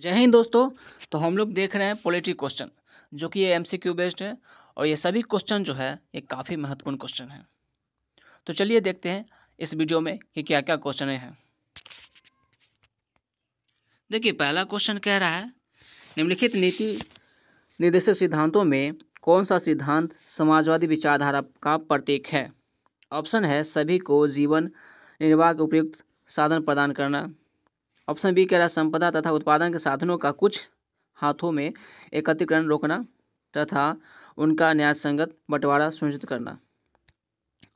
जय हिंद दोस्तों तो हम लोग देख रहे हैं पॉलिटी क्वेश्चन जो कि ये एम सी क्यू बेस्ड है और ये सभी क्वेश्चन जो है ये काफ़ी महत्वपूर्ण क्वेश्चन है तो चलिए देखते हैं इस वीडियो में कि क्या क्या क्वेश्चन हैं देखिए पहला क्वेश्चन कह रहा है निम्नलिखित नीति निर्देशक सिद्धांतों में कौन सा सिद्धांत समाजवादी विचारधारा का प्रतीक है ऑप्शन है सभी को जीवन निर्वाह के उपयुक्त साधन प्रदान करना ऑप्शन बी कह रहा है संपदा तथा उत्पादन के साधनों का कुछ हाथों में एकत्रीकरण रोकना तथा उनका न्यायसंगत बंटवारा सुनिश्चित करना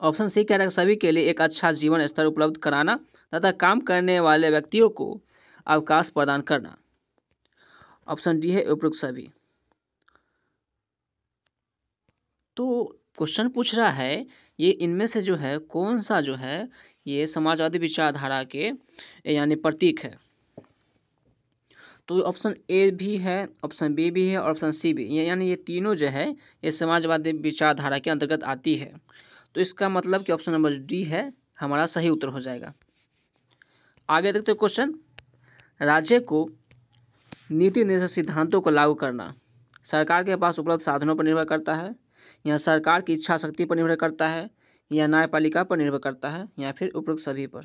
ऑप्शन सी कह रहा है सभी के लिए एक अच्छा जीवन स्तर उपलब्ध कराना तथा काम करने वाले व्यक्तियों को अवकाश प्रदान करना ऑप्शन डी है उपयुक्त सभी तो क्वेश्चन पूछ रहा है ये इनमें से जो है कौन सा जो है ये समाजवादी विचारधारा के यानी प्रतीक है तो ऑप्शन ए भी है ऑप्शन बी भी है और ऑप्शन सी भी यानी ये तीनों जो है ये समाजवादी विचारधारा के अंतर्गत आती है तो इसका मतलब कि ऑप्शन नंबर डी है हमारा सही उत्तर हो जाएगा आगे देखते हैं क्वेश्चन राज्य को नीति निर्देश सिद्धांतों को लागू करना सरकार के पास उपलब्ध साधनों पर निर्भर करता है या सरकार की इच्छा शक्ति पर निर्भर करता है या न्यायपालिका पर निर्भर करता है या फिर उपरोक्त सभी पर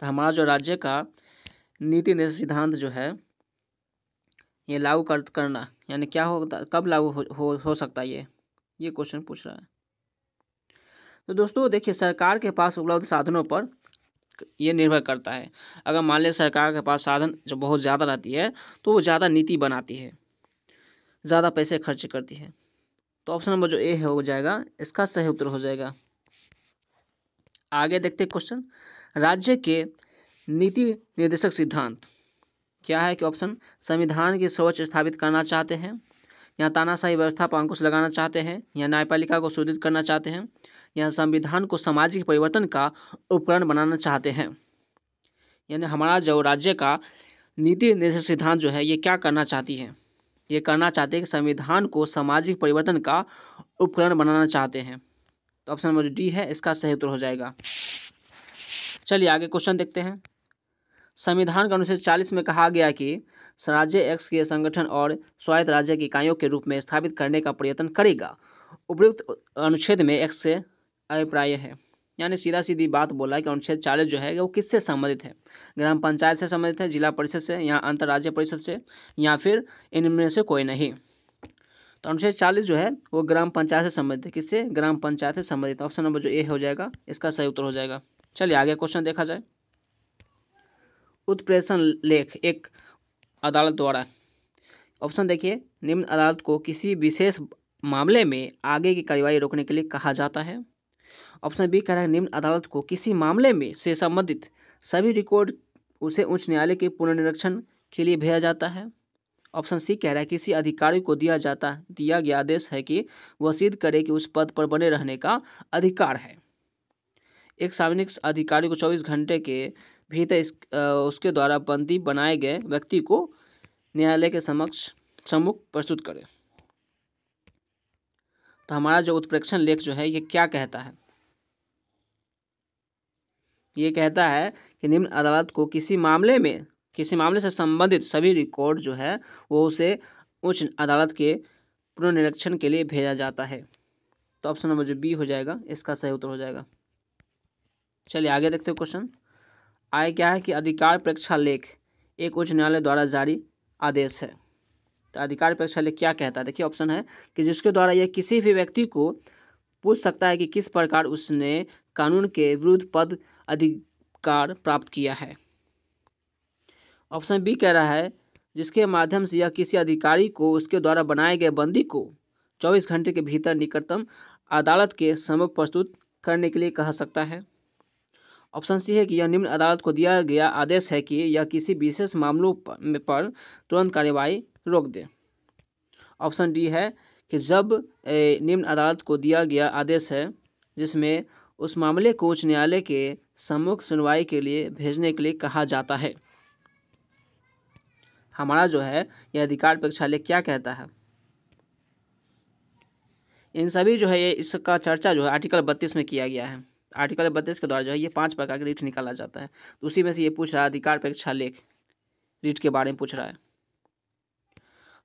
तो हमारा जो राज्य का नीति निर्देश सिद्धांत जो है ये लागू कर करना यानी क्या होता कब लागू हो, हो, हो सकता है ये ये क्वेश्चन पूछ रहा है तो दोस्तों देखिए सरकार के पास उपलब्ध साधनों पर ये निर्भर करता है अगर मान लें सरकार के पास साधन जो बहुत ज़्यादा रहती है तो वो ज़्यादा नीति बनाती है ज़्यादा पैसे खर्च करती है तो ऑप्शन नंबर जो ए है हो जाएगा इसका सही उत्तर हो जाएगा आगे देखते क्वेश्चन राज्य के नीति निर्देशक सिद्धांत क्या है कि ऑप्शन संविधान की सोच स्थापित करना चाहते हैं या तानाशाही व्यवस्था पर अंकुश लगाना चाहते हैं या न्यायपालिका को सुदृढ़ करना चाहते हैं या संविधान को सामाजिक परिवर्तन का उपकरण बनाना चाहते हैं यानी हमारा जो राज्य का नीति निर्देशक सिद्धांत जो है ये क्या करना चाहती है ये करना चाहते हैं कि संविधान को सामाजिक परिवर्तन का उपकरण बनाना चाहते हैं तो ऑप्शन नंबर डी है इसका सही उत्तर हो जाएगा चलिए आगे क्वेश्चन देखते हैं संविधान का अनुच्छेद चालीस में कहा गया कि राज्य एक्स के संगठन और स्वायत्त राज्य की इकाइयों के रूप में स्थापित करने का प्रयत्न करेगा उपयुक्त अनुच्छेद में एक्स से अभिप्राय है यानी सीधा सीधी बात बोला है कि अनुच्छेद चालीस जो है वो किससे संबंधित है ग्राम पंचायत से संबंधित है जिला परिषद से या अंतर्राज्य परिषद से या फिर इनमें से कोई नहीं तो अनुच्छेद चालीस जो है वो ग्राम पंचायत से संबंधित है किससे ग्राम पंचायत से संबंधित ऑप्शन नंबर जो ए हो जाएगा इसका सही उत्तर हो जाएगा चलिए आगे क्वेश्चन देखा जाए उत्प्रेषण लेख एक अदालत द्वारा ऑप्शन देखिए निम्न अदालत को किसी विशेष मामले में आगे की कार्रवाई रोकने के लिए कहा जाता है ऑप्शन बी कह रहा है निम्न अदालत को किसी मामले में से संबंधित सभी रिकॉर्ड उसे उच्च न्यायालय के पुनर्निरीक्षण के लिए भेजा जाता है ऑप्शन सी कह रहा है किसी अधिकारी को दिया जाता दिया गया आदेश है कि वह सिद्ध करे कि उस पद पर बने रहने का अधिकार है एक सार्वजनिक अधिकारी को चौबीस घंटे के भीतर इस उसके द्वारा बंदी बनाए गए व्यक्ति को न्यायालय के समक्ष सम्मुख प्रस्तुत करे तो हमारा जो उत्प्रेक्षण लेख जो है ये क्या कहता है ये कहता है कि निम्न अदालत को किसी मामले में किसी मामले से संबंधित सभी रिकॉर्ड जो है वो उसे उच्च अदालत के पुनर्निरीक्षण के लिए भेजा जाता है तो ऑप्शन नंबर जो बी हो जाएगा इसका सही उत्तर हो जाएगा चलिए आगे देखते हैं क्वेश्चन आय क्या है कि अधिकार परीक्षा लेख एक उच्च न्यायालय द्वारा जारी आदेश है तो अधिकार परीक्षा लेख क्या कहता है देखिए ऑप्शन है कि जिसके द्वारा यह किसी भी व्यक्ति को पूछ सकता है कि किस प्रकार उसने कानून के विरुद्ध पद अधिकार प्राप्त किया है ऑप्शन बी कह रहा है जिसके माध्यम से यह किसी अधिकारी को उसके द्वारा बनाए गए बंदी को 24 घंटे के भीतर निकटतम अदालत के समक्ष प्रस्तुत करने के लिए कह सकता है ऑप्शन सी है कि यह निम्न अदालत को दिया गया आदेश है कि यह किसी विशेष मामलों पर, पर तुरंत कार्यवाही रोक दे ऑप्शन डी है कि जब निम्न अदालत को दिया गया आदेश है जिसमें उस मामले को उच्च न्यायालय के सम्मुख सुनवाई के लिए भेजने के लिए कहा जाता है हमारा जो है यह अधिकार प्रेक्षालय क्या कहता है इन सभी जो है ये इसका चर्चा जो है आर्टिकल बत्तीस में किया गया है आर्टिकल बत्तीस के द्वारा जो है ये पांच प्रकार के रीट निकाला जाता है तो उसी में से ये पूछ रहा है अधिकार परीक्षा लेख रीट के बारे में पूछ रहा है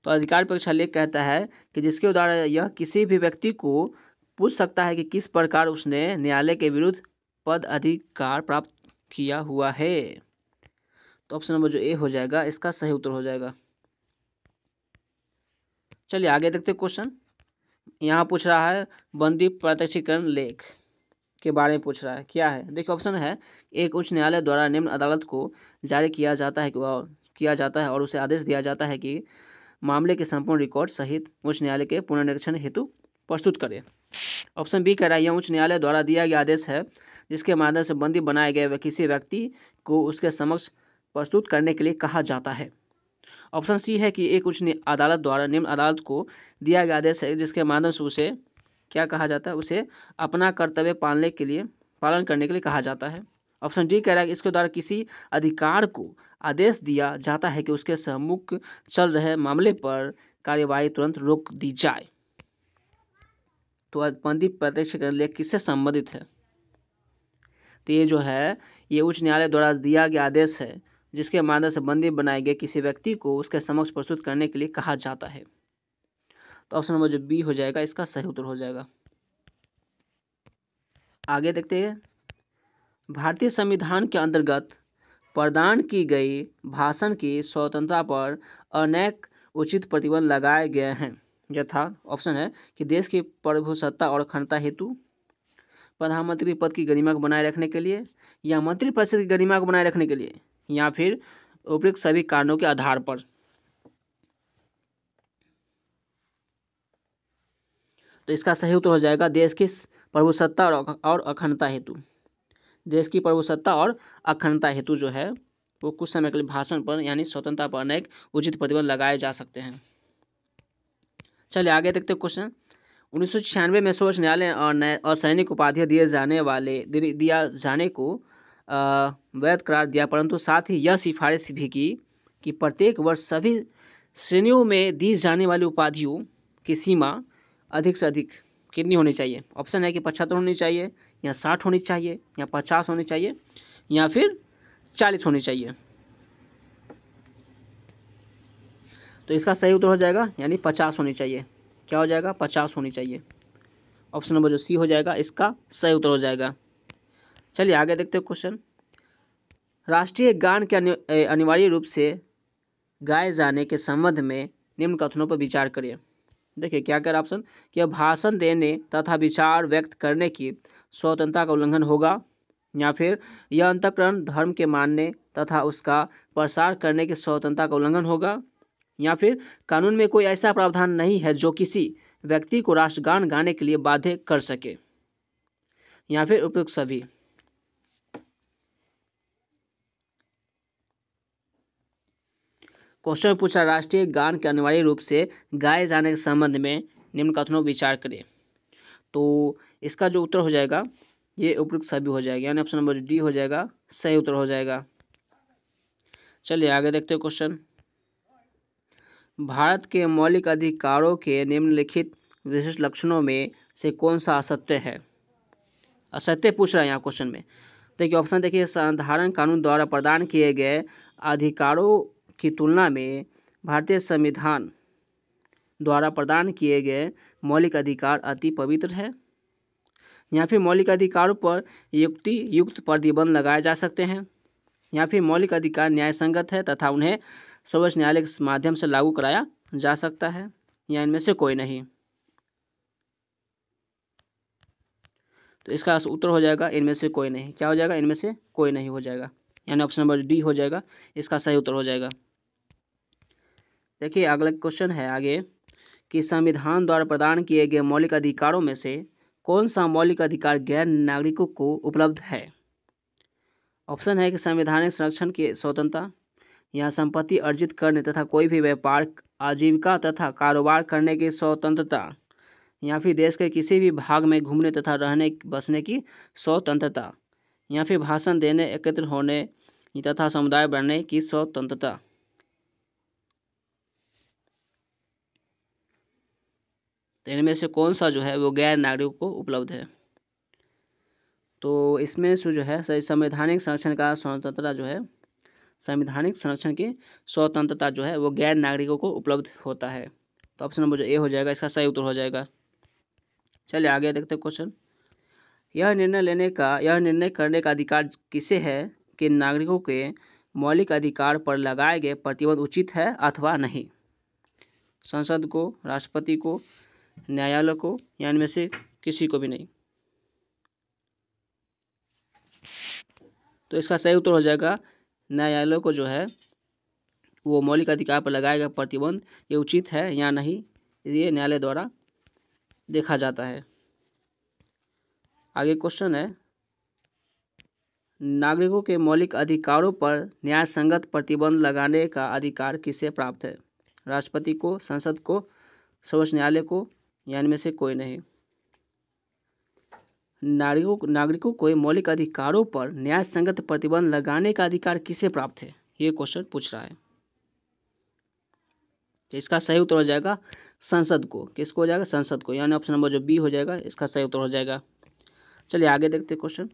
तो अधिकार परीक्षा लेख कहता है कि जिसके द्वारा यह किसी भी व्यक्ति को पूछ सकता है कि किस प्रकार उसने न्यायालय के विरुद्ध पद अधिकार प्राप्त किया हुआ है तो ऑप्शन नंबर जो ए हो जाएगा इसका सही उत्तर हो जाएगा चलिए आगे देखते क्वेश्चन यहाँ पूछ रहा है बंदी प्रत्यक्षीकरण लेख के बारे में पूछ रहा है क्या है देखिए ऑप्शन है एक उच्च न्यायालय द्वारा निम्न अदालत को जारी किया जाता है और किया जाता है और उसे आदेश दिया जाता है कि मामले के संपूर्ण रिकॉर्ड सहित उच्च न्यायालय के पुनर्निरीक्षण हेतु प्रस्तुत करें ऑप्शन बी कह रहा है यह उच्च न्यायालय द्वारा दिया गया आदेश है जिसके माध्यम से बंदी बनाए गए किसी व्यक्ति को उसके समक्ष प्रस्तुत करने के लिए कहा जाता है ऑप्शन सी है कि एक उच्च अदालत द्वारा निम्न अदालत को दिया गया आदेश है जिसके माध्यम से उसे क्या कहा जाता है उसे अपना कर्तव्य पालने के लिए पालन करने के लिए कहा जाता है ऑप्शन डी कह रहा है कि इसके द्वारा किसी अधिकार को आदेश दिया जाता है कि उसके सम्मुख चल रहे मामले पर कार्यवाही तुरंत रोक दी जाए तो बंदी प्रत्यक्ष लेख किससे संबंधित है तो ये जो है ये उच्च न्यायालय द्वारा दिया गया आदेश है जिसके माध्यम से बंदी बनाए गए किसी व्यक्ति को उसके समक्ष प्रस्तुत करने के लिए कहा जाता है तो ऑप्शन नंबर जो बी हो जाएगा इसका सही उत्तर हो जाएगा आगे देखते हैं भारतीय संविधान के अंतर्गत प्रदान की गई भाषण की स्वतंत्रता पर अनेक उचित प्रतिबंध लगाए गए हैं यथा ऑप्शन है कि देश की प्रभुसत्ता और अखंडता हेतु प्रधानमंत्री पद की गरिमा को बनाए रखने के लिए या मंत्रिपरिषद की गरिमा को बनाए रखने के लिए या फिर उपयुक्त सभी कारणों के आधार पर तो इसका सही उत्तर हो जाएगा देश की प्रभुसत्ता और अखंडता हेतु देश की प्रभुसत्ता और अखंडता हेतु जो है वो कुछ समय के लिए भाषण पर यानी स्वतंत्रता पर अनेक उचित प्रतिबंध लगाए जा सकते हैं चलिए आगे देखते क्वेश्चन उन्नीस सौ छियानवे में सर्वोच्च न्यायालय और असैनिक उपाधियाँ दिए जाने वाले दिया जाने को वैध करार दिया परंतु साथ ही यह सिफारिश भी की कि प्रत्येक वर्ष सभी श्रेणियों में दी जाने वाली उपाधियों की सीमा अधिक से अधिक कितनी होनी चाहिए ऑप्शन है कि पचहत्तर होनी चाहिए या साठ होनी चाहिए या पचास होनी चाहिए या फिर चालीस होनी चाहिए तो इसका सही उत्तर हो जाएगा यानी पचास होनी चाहिए क्या हो जाएगा पचास होनी चाहिए ऑप्शन नंबर जो सी हो जाएगा इसका सही उत्तर हो जाएगा चलिए आगे देखते हैं क्वेश्चन राष्ट्रीय गान के अनिवार्य रूप से गाए जाने के संबंध में निम्न कथनों पर विचार करिए देखिए क्या कह रहा ऑप्शन कि भाषण देने तथा विचार व्यक्त करने की स्वतंत्रता का उल्लंघन होगा या फिर यह अंतकरण धर्म के मानने तथा उसका प्रसार करने की स्वतंत्रता का उल्लंघन होगा या फिर कानून में कोई ऐसा प्रावधान नहीं है जो किसी व्यक्ति को राष्ट्रगान गाने के लिए बाध्य कर सके या फिर उपयुक्त सभी क्वेश्चन पूछा राष्ट्रीय गान के अनिवार्य रूप से गाए जाने के संबंध में निम्न कथनों पर विचार करें तो इसका जो उत्तर हो जाएगा ये उपयुक्त सभी हो जाएगा यानी ऑप्शन नंबर डी हो जाएगा सही उत्तर हो जाएगा चलिए आगे देखते हैं क्वेश्चन भारत के मौलिक अधिकारों के निम्नलिखित विशिष्ट लक्षणों में से कौन सा असत्य है असत्य पूछ रहा है यहाँ क्वेश्चन में देखिए ऑप्शन देखिए साधारण कानून द्वारा प्रदान किए गए अधिकारों की तुलना में भारतीय संविधान द्वारा प्रदान किए गए मौलिक अधिकार अति पवित्र है या फिर मौलिक अधिकारों पर युक्ति युक्त प्रतिबंध लगाए जा सकते हैं या फिर मौलिक अधिकार न्याय संगत है तथा उन्हें सर्वोच्च न्यायालय के माध्यम से लागू कराया जा सकता है या इनमें से कोई नहीं तो इसका उत्तर हो जाएगा इनमें से कोई नहीं क्या हो जाएगा इनमें से कोई नहीं हो जाएगा यानी ऑप्शन नंबर डी हो जाएगा इसका सही उत्तर हो जाएगा देखिए अगला क्वेश्चन है आगे कि संविधान द्वारा प्रदान किए गए मौलिक अधिकारों में से कौन सा मौलिक अधिकार गैर नागरिकों को उपलब्ध है ऑप्शन है कि संवैधानिक संरक्षण की स्वतंत्रता यहाँ संपत्ति अर्जित करने तथा कोई भी व्यापार आजीविका तथा कारोबार करने की स्वतंत्रता या फिर देश के किसी भी भाग में घूमने तथा रहने बसने की स्वतंत्रता या फिर भाषण देने एकत्र होने तथा समुदाय बनने की स्वतंत्रता तो इनमें से कौन सा जो है वो गैर नागरिकों को उपलब्ध है तो इसमें से जो है संवैधानिक संरक्षण का स्वतंत्रता जो है संवैधानिक संरक्षण की स्वतंत्रता जो है वो गैर नागरिकों को उपलब्ध होता है तो ऑप्शन नंबर जो ए हो जाएगा इसका सही उत्तर हो जाएगा चलिए आगे देखते हैं क्वेश्चन यह निर्णय लेने का यह निर्णय करने का अधिकार किसे है कि नागरिकों के मौलिक अधिकार पर लगाए गए प्रतिबंध उचित है अथवा नहीं संसद को राष्ट्रपति को न्यायालय को या इनमें से किसी को भी नहीं तो इसका सही उत्तर हो जाएगा न्यायालय को जो है वो मौलिक अधिकार पर लगाया गया प्रतिबंध ये उचित है या नहीं ये न्यायालय द्वारा देखा जाता है आगे क्वेश्चन है नागरिकों के मौलिक अधिकारों पर न्याय संगत प्रतिबंध लगाने का अधिकार किसे प्राप्त है राष्ट्रपति को संसद को सर्वोच्च न्यायालय को या इनमें से कोई नहीं नागरिकों नागरिकों को मौलिक अधिकारों पर न्याय संगत प्रतिबंध लगाने का अधिकार किसे प्राप्त है ये क्वेश्चन पूछ रहा है तो इसका सही उत्तर हो जाएगा संसद को किसको हो जाएगा संसद को यानी ऑप्शन नंबर जो बी हो जाएगा इसका सही उत्तर हो जाएगा चलिए आगे देखते हैं क्वेश्चन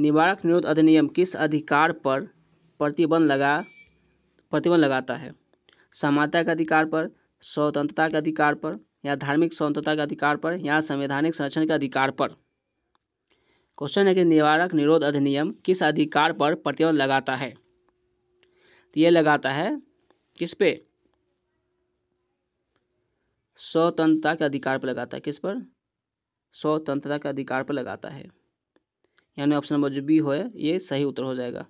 निवारक निरोध अधिनियम किस अधिकार पर प्रतिबंध लगा प्रतिबंध लगाता है समानता के अधिकार पर स्वतंत्रता के अधिकार पर या धार्मिक स्वतंत्रता के अधिकार पर या संवैधानिक संरक्षण के अधिकार पर क्वेश्चन है कि निवारक निरोध अधिनियम किस अधिकार पर प्रतिबंध लगाता है तो ये लगाता है किस पे स्वतंत्रता के अधिकार पर लगाता है किस पर स्वतंत्रता के अधिकार पर लगाता है यानी ऑप्शन नंबर जो बी हो ये सही उत्तर हो जाएगा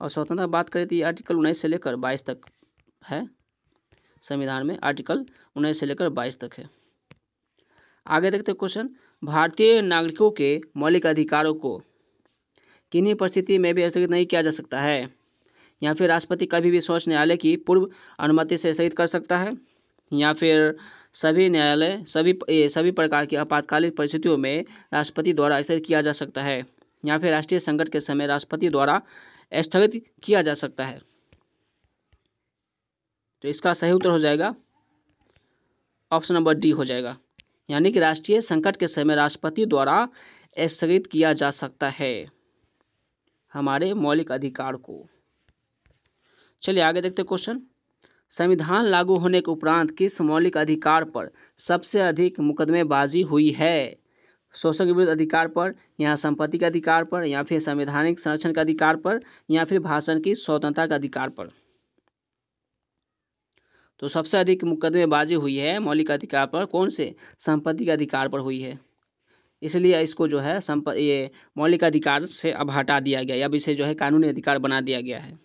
और स्वतंत्रता बात करें तो ये आर्टिकल उन्नीस से लेकर बाईस तक है संविधान में आर्टिकल उन्नीस से लेकर बाईस तक है आगे देखते क्वेश्चन भारतीय नागरिकों के मौलिक अधिकारों को किन्हीं परिस्थिति में भी स्थगित नहीं किया जा सकता है या फिर राष्ट्रपति कभी भी सोच न्यायालय की पूर्व अनुमति से स्थगित कर सकता है या फिर सभी न्यायालय सभी सभी प्रकार की आपातकालीन परिस्थितियों में राष्ट्रपति द्वारा स्थगित किया जा सकता है या फिर राष्ट्रीय संकट के समय राष्ट्रपति द्वारा स्थगित किया जा सकता है तो इसका सही उत्तर हो जाएगा ऑप्शन नंबर डी हो जाएगा यानी कि राष्ट्रीय संकट के समय राष्ट्रपति द्वारा स्थगित किया जा सकता है हमारे मौलिक अधिकार को चलिए आगे देखते क्वेश्चन संविधान लागू होने के उपरांत किस मौलिक अधिकार पर सबसे अधिक मुकदमेबाजी हुई है शोषण के विरुद्ध अधिकार पर या संपत्ति के अधिकार पर या फिर संवैधानिक संरक्षण के अधिकार पर या फिर भाषण की स्वतंत्रता के अधिकार पर तो सबसे अधिक मुकदमेबाजी हुई है मौलिक अधिकार पर कौन से संपत्ति के अधिकार पर हुई है इसलिए इसको जो है संप ये मौलिक अधिकार से अब हटा दिया गया अब इसे जो है कानूनी अधिकार बना दिया गया है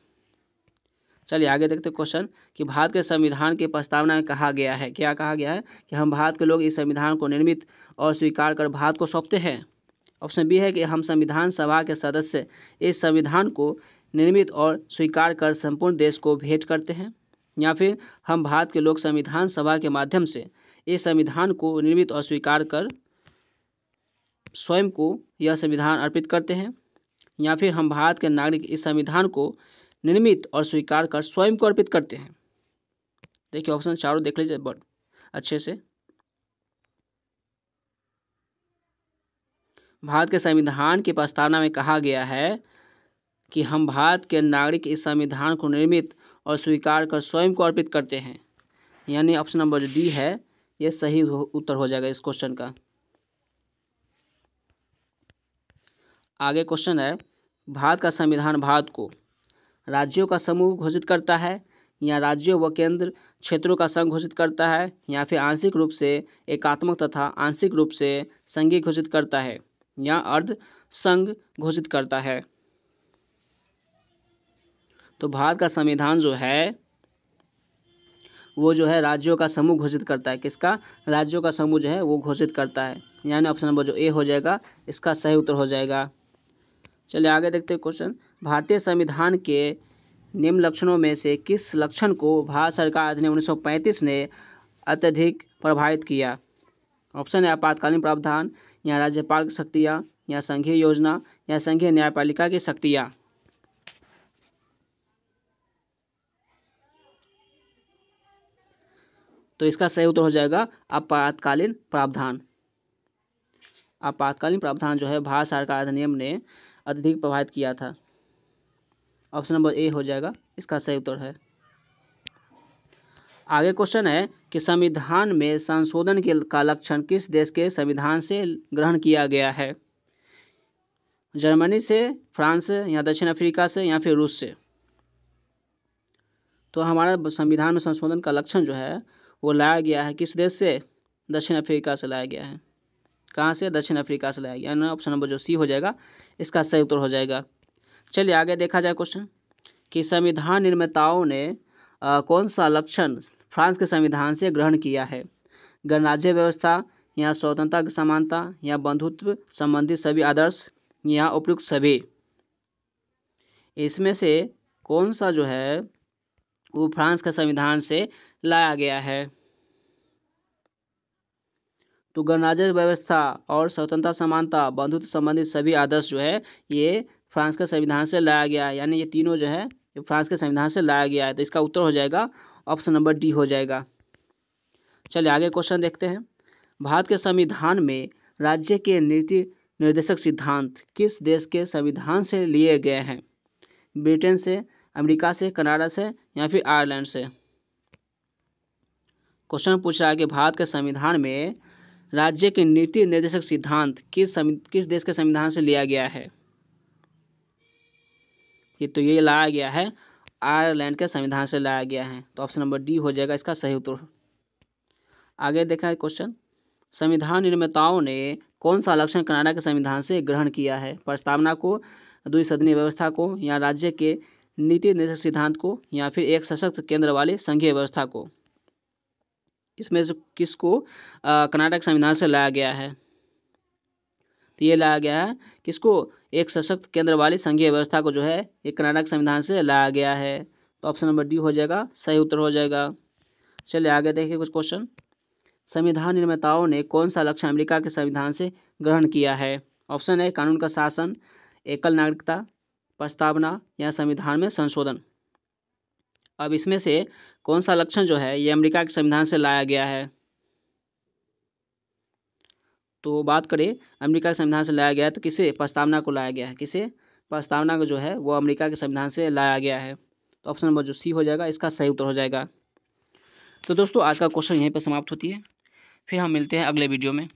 चलिए आगे देखते क्वेश्चन कि भारत के संविधान की प्रस्तावना में कहा गया है क्या कहा गया है कि हम भारत के लोग इस संविधान को निर्मित और स्वीकार कर भारत को सौंपते हैं ऑप्शन बी है कि हम संविधान सभा के सदस्य इस संविधान को निर्मित और स्वीकार कर संपूर्ण देश को भेंट करते हैं या फिर हम भारत के लोग संविधान सभा के माध्यम से इस संविधान को निर्मित और स्वीकार कर स्वयं को यह संविधान अर्पित करते हैं या फिर हम भारत के नागरिक इस संविधान को निर्मित और स्वीकार कर स्वयं को अर्पित करते हैं देखिए ऑप्शन चारों देख लीजिए बट अच्छे से भारत के संविधान की प्रस्तावना में कहा गया है कि हम भारत के नागरिक इस संविधान को निर्मित और स्वीकार कर स्वयं को अर्पित करते हैं यानी ऑप्शन नंबर जो डी है ये सही उत्तर हो जाएगा इस क्वेश्चन का आगे क्वेश्चन है भारत का संविधान भारत को राज्यों का समूह घोषित करता है या राज्यों व केंद्र क्षेत्रों का संघ घोषित करता है या फिर आंशिक रूप से एकात्मक तथा आंशिक रूप से संघीय घोषित करता है या अर्ध संघ घोषित करता है तो भारत का संविधान जो है वो जो है राज्यों का समूह घोषित करता है किसका राज्यों का समूह जो है वो घोषित करता है यानी ऑप्शन नंबर जो ए हो जाएगा इसका सही उत्तर हो जाएगा चलिए आगे देखते हैं क्वेश्चन भारतीय संविधान के निम्न लक्षणों में से किस लक्षण को भारत सरकार अधिनियम 1935 ने अत्यधिक प्रभावित किया ऑप्शन है आपातकालीन प्रावधान या राज्यपाल की शक्तियाँ या संघीय योजना या संघीय न्यायपालिका की शक्तियाँ तो इसका सही उत्तर हो जाएगा आपातकालीन प्रावधान आपातकालीन प्रावधान जो है भारत सरकार अधिनियम ने अत्यधिक प्रभावित किया था ऑप्शन नंबर ए हो जाएगा इसका सही उत्तर है आगे क्वेश्चन है कि संविधान में संशोधन के का लक्षण किस देश के संविधान से ग्रहण किया गया है जर्मनी से फ्रांस से या दक्षिण अफ्रीका से या फिर रूस से तो हमारा संविधान में संशोधन का लक्षण जो है वो लाया गया है किस देश से दक्षिण अफ्रीका से लाया गया है कहाँ से दक्षिण अफ्रीका से लाया गया ना ऑप्शन नंबर जो सी हो जाएगा इसका सही उत्तर हो जाएगा चलिए आगे देखा जाए क्वेश्चन कि संविधान निर्माताओं ने आ, कौन सा लक्षण फ्रांस के संविधान से ग्रहण किया है गणराज्य व्यवस्था या स्वतंत्रता समानता या बंधुत्व संबंधी सभी आदर्श या उपयुक्त सभी इसमें से कौन सा जो है वो फ्रांस के संविधान से लाया गया है तो गणराज्य व्यवस्था और स्वतंत्रता समानता बंधुत्व संबंधित सभी आदर्श जो है ये फ्रांस के संविधान से लाया गया है यानी ये तीनों जो है फ्रांस के संविधान से लाया गया है तो इसका उत्तर हो जाएगा ऑप्शन नंबर डी हो जाएगा चलिए आगे क्वेश्चन देखते हैं भारत के संविधान में राज्य के नीति निर्देशक सिद्धांत किस देश के संविधान से लिए गए हैं ब्रिटेन से अमेरिका से कनाडा से या फिर आयरलैंड से क्वेश्चन पूछ रहा है कि भारत के संविधान में राज्य के नीति निर्देशक सिद्धांत किस किस देश के संविधान से लिया गया है ये तो ये लाया गया है आयरलैंड के संविधान से लाया गया है तो ऑप्शन नंबर डी हो जाएगा इसका सही उत्तर आगे देखा है क्वेश्चन संविधान निर्माताओं ने कौन सा लक्षण कनाडा के संविधान से ग्रहण किया है प्रस्तावना को द्विसदनीय व्यवस्था को या राज्य के नीति निर्देशक सिद्धांत को या फिर एक सशक्त केंद्र वाली संघीय व्यवस्था को इसमें से किसको कर्नाटक संविधान से लाया गया है तो ये लाया गया है किसको एक सशक्त केंद्र वाली संघीय व्यवस्था को जो है ये कर्नाटक संविधान से लाया गया है तो ऑप्शन नंबर डी हो जाएगा सही उत्तर हो जाएगा चलिए आगे देखिए कुछ क्वेश्चन संविधान निर्माताओं ने कौन सा लक्ष्य अमेरिका के संविधान से ग्रहण किया है ऑप्शन है कानून का शासन एकल नागरिकता प्रस्तावना या संविधान में संशोधन अब इसमें से कौन सा लक्षण जो है ये अमेरिका के संविधान से लाया गया है तो बात करें अमेरिका के संविधान से लाया गया है तो किसे प्रस्तावना को लाया गया है किसे प्रस्तावना को जो है वो अमेरिका के संविधान से लाया गया है तो ऑप्शन नंबर जो सी हो जाएगा इसका सही उत्तर हो जाएगा तो दोस्तों आज का क्वेश्चन यहीं पर समाप्त होती है फिर हम मिलते हैं अगले वीडियो में